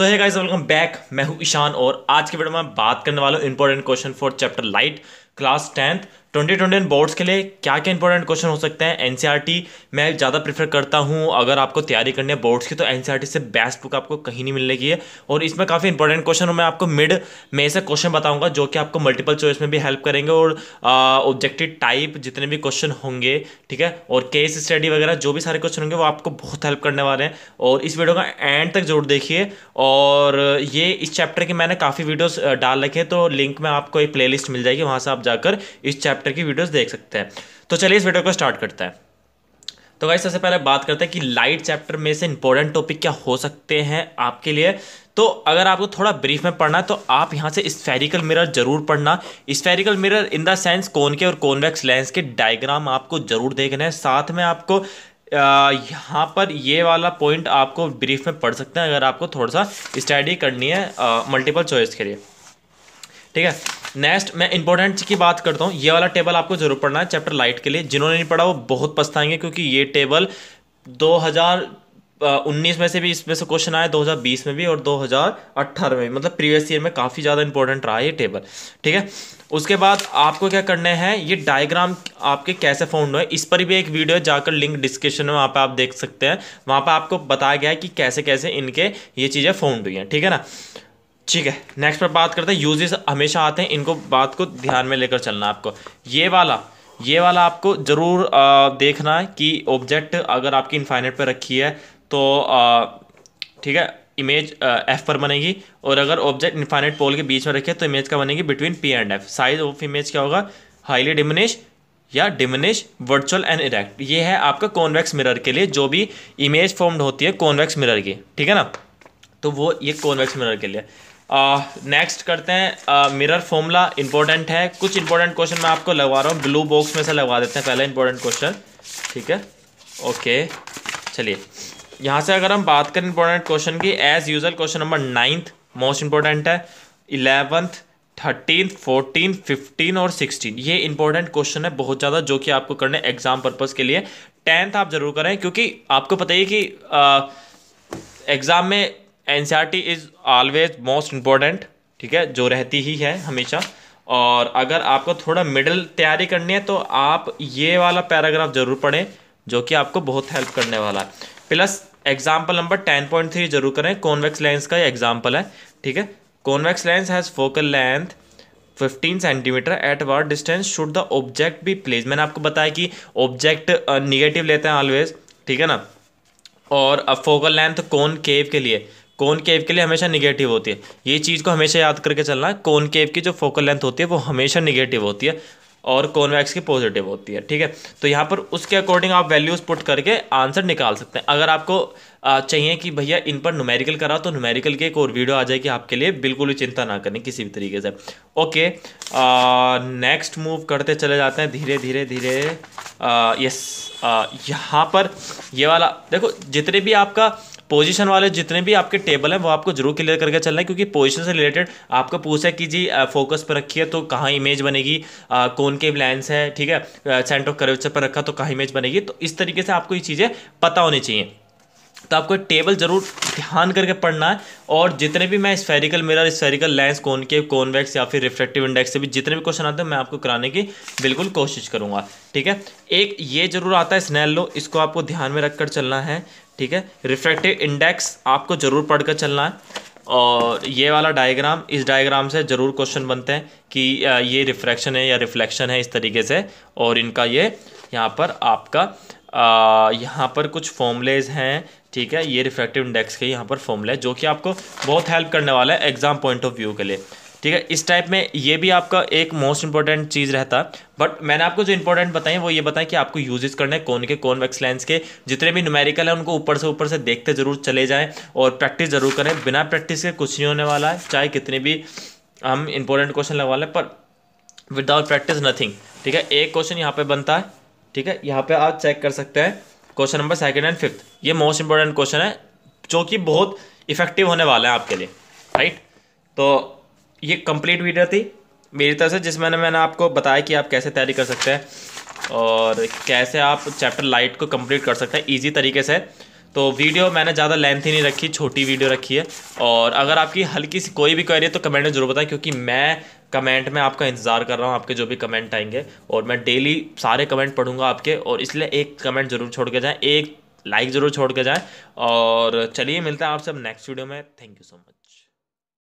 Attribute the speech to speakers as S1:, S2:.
S1: सो है guys welcome back मैं हूं ईशान और आज के वीडियो में बात करने वाला हूं important question for chapter light class tenth twenty twenty boards के लिए क्या क्या इंपॉर्टेंट क्वेश्चन हो सकते हैं एन e मैं ज़्यादा प्रेफर करता हूँ अगर आपको तैयारी करनी है बोर्ड्स की तो एन e से बेस्ट बुक आपको कहीं नहीं मिलने की है और इसमें काफ़ी इंपॉर्टेंट क्वेश्चन मैं आपको मिड में से क्वेश्चन बताऊँगा जो कि आपको मल्टीपल चॉइस में भी हेल्प करेंगे और ऑब्जेक्टिव टाइप जितने भी क्वेश्चन होंगे ठीक है और केस स्टडी वगैरह जो भी सारे क्वेश्चन होंगे वो आपको बहुत हेल्प करने वाले हैं और इस वीडियो का एंड तक जरूर देखिए और ये इस चैप्टर के मैंने काफ़ी वीडियोज डाल रखे हैं तो लिंक में आपको एक प्लेलिस्ट मिल जाएगी वहाँ से आप जाकर इस चैप्टर चैप्टर की वीडियोस देख सकते हैं तो चलिए इस वीडियो को स्टार्ट करते हैं तो गाइस सबसे पहले बात करते हैं कि लाइट चैप्टर में से इंपॉर्टेंट टॉपिक क्या हो सकते हैं आपके लिए तो अगर आपको थोड़ा ब्रीफ में पढ़ना है तो आप यहाँ से स्फेरिकल मिरर जरूर पढ़ना spherical mirror in the sense कौन के और कॉन्वेक्स लेंस के डायग्राम आपको जरूर देखने हैं साथ में आपको यहाँ पर ये वाला पॉइंट आपको ब्रीफ में पढ़ सकते हैं अगर आपको थोड़ा सा स्टडी करनी है मल्टीपल चॉइस के लिए ठीक है नेक्स्ट मैं इंपॉर्टेंट की बात करता हूँ ये वाला टेबल आपको जरूर पढ़ना है चैप्टर लाइट के लिए जिन्होंने नहीं पढ़ा वो बहुत पछताएंगे क्योंकि ये टेबल 2019 में से भी इसमें से क्वेश्चन आया 2020 में भी और 2018 में भी मतलब प्रीवियस ईयर में काफ़ी ज़्यादा इंपॉर्टेंट रहा ये टेबल ठीक है उसके बाद आपको क्या करने हैं ये डायग्राम आपके कैसे फाउंड हुए इस पर भी एक वीडियो है जाकर लिंक डिस्क्रिप्शन में वहाँ पर आप देख सकते हैं वहाँ पर आपको बताया गया है कि कैसे कैसे इनके ये चीज़ें फाउंड हुई हैं ठीक है ना ठीक है नेक्स्ट पर बात करते हैं यूजेस हमेशा आते हैं इनको बात को ध्यान में लेकर चलना आपको ये वाला ये वाला आपको ज़रूर देखना है कि ऑब्जेक्ट अगर आपकी इनफाइनेट पर रखी है तो ठीक है इमेज एफ पर बनेगी और अगर ऑब्जेक्ट इनफाइनेट पोल के बीच में रखे तो इमेज का बनेगी between P and F size of image क्या होगा हाईली डिमिनिश या डिमिनिश वर्चुअल एंड इरेक्ट ये है आपका कॉन्वेक्स मिरर के लिए जो भी इमेज फॉर्म्ड होती है कॉन्वेक्स मिरर की ठीक है ना तो वो ये कॉन्वेक्स मिरर के लिए नेक्स्ट uh, करते हैं मिरर फॉर्मूला इंपॉर्टेंट है कुछ इंपॉर्टेंट क्वेश्चन मैं आपको लगवा रहा हूँ ब्लू बॉक्स में से लगवा देते हैं पहला इंपॉर्टेंट क्वेश्चन ठीक है ओके चलिए यहाँ से अगर हम बात करें इंपॉर्टेंट क्वेश्चन की as usual question number ninth most important है इलेवंथ थर्टीन फोर्टीन फिफ्टीन और सिक्सटीन ये इंपॉर्टेंट क्वेश्चन है बहुत ज़्यादा जो कि आपको करने एग्जाम पर्पज़ के लिए टेंथ आप ज़रूर करें क्योंकि आपको पता ही कि एग्ज़ाम uh, में N is always most important ठीक है जो रहती ही है हमेशा और अगर आपको थोड़ा मिडल तैयारी करनी है तो आप ये वाला पैराग्राफ ज़रूर पढ़ें जो कि आपको बहुत हेल्प करने वाला है plus example number ten point three जरूर करें कॉन्वेक्स लेंस का एग्जाम्पल है ठीक है convex lens has focal length 15 centimetre at what distance should the object be place मैंने आपको बताया कि ऑब्जेक्ट निगेटिव लेते हैं ऑलवेज ठीक है ना और अब फोकल लेंथ कौन केव के लिए कौन केव के लिए हमेशा निगेटिव होती है ये चीज़ को हमेशा याद करके चलना है कौन केव की जो फोकल लेंथ होती है वो हमेशा निगेटिव होती है और कॉन्वैक्स की पॉजिटिव होती है ठीक है तो यहाँ पर उसके अकॉर्डिंग आप वैल्यूज़ पुट करके आंसर निकाल सकते हैं अगर आपको चाहिए कि भैया इन पर नुमेरिकल कराओ तो नुमेरिकल की एक और वीडियो आ जाएगी आपके लिए बिल्कुल भी चिंता ना करें किसी भी तरीके से ओके नेक्स्ट मूव करते चले जाते हैं धीरे धीरे धीरे यस यहाँ पर ये वाला देखो जितने भी आपका पोजीशन वाले जितने भी आपके टेबल हैं वो आपको जरूर क्लियर करके चलना है क्योंकि पोजीशन से रिलेटेड आपको पूछा है कि जी फोकस पर रखिए तो कहाँ इमेज बनेगी कौन के लेंस है ठीक है सेंटर ऑफ करेचर पर रखा तो कहाँ इमेज बनेगी तो इस तरीके से आपको ये चीज़ें पता होनी चाहिए तो आपको टेबल ज़रूर ध्यान करके पढ़ना है और जितने भी मैं स्फेरिकल मिरर स्फेरिकल लेंस कौन के कॉन्वेक्स या फिर रिफ्लेक्टिव इंडेक्स से भी जितने भी क्वेश्चन आते हैं मैं आपको कराने की बिल्कुल कोशिश करूंगा ठीक है एक ये जरूर आता है स्नैलो इसको आपको ध्यान में रख कर चलना है ठीक है रिफ्रैक्टिव इंडेक्स आपको ज़रूर पढ़ कर चलना है और ये वाला डायग्राम इस डायग्राम से ज़रूर क्वेश्चन बनते हैं कि ये रिफ्रैक्शन है या रिफ्लेक्शन है इस तरीके से और इनका ये यहाँ पर आपका यहाँ पर कुछ फॉर्मलेज हैं ठीक है ये रिफ्रैक्टिव इंडेक्स के यहाँ पर फॉर्मले जो कि आपको बहुत हेल्प करने वाला है एग्ज़ाम पॉइंट ऑफ व्यू के लिए ठीक है इस टाइप में ये भी आपका एक मोस्ट इंपॉर्टेंट चीज़ रहता है बट मैंने आपको जो इंपॉर्टेंट बताएं वो ये बताएं कि आपको यूजेस करने हैं कौन के वैक्स लेंस के जितने भी न्यूमेरिकल हैं उनको ऊपर से ऊपर से देखते ज़रूर चले जाएं और प्रैक्टिस ज़रूर करें बिना प्रैक्टिस के कुछ नहीं होने वाला है चाहे कितने भी हम इंपॉर्टेंट क्वेश्चन लगवा लें पर विदाउट प्रैक्टिस नथिंग ठीक है एक क्वेश्चन यहाँ पर बनता है ठीक है यहाँ पर आप चेक कर सकते हैं question number second and fifth ये मोस्ट इंपॉर्टेंट क्वेश्चन है जो कि बहुत इफेक्टिव होने वाला है आपके लिए राइट तो ये कंप्लीट वीडियो थी मेरी तरफ से जिसमें मैंने आपको बताया कि आप कैसे तैयारी कर सकते हैं और कैसे आप चैप्टर लाइट को कंप्लीट कर सकते हैं इजी तरीके से तो वीडियो मैंने ज़्यादा लेंथ ही नहीं रखी छोटी वीडियो रखी है और अगर आपकी हल्की सी कोई भी क्वेरी है तो कमेंट में जरूर बताएं क्योंकि मैं कमेंट में आपका इंतज़ार कर रहा हूँ आपके जो भी कमेंट आएंगे और मैं डेली सारे कमेंट पढ़ूंगा आपके और इसलिए एक कमेंट ज़रूर छोड़ के जाएँ एक लाइक ज़रूर छोड़ के जाएँ और चलिए मिलते हैं आप सब नेक्स्ट वीडियो में थैंक यू सो मच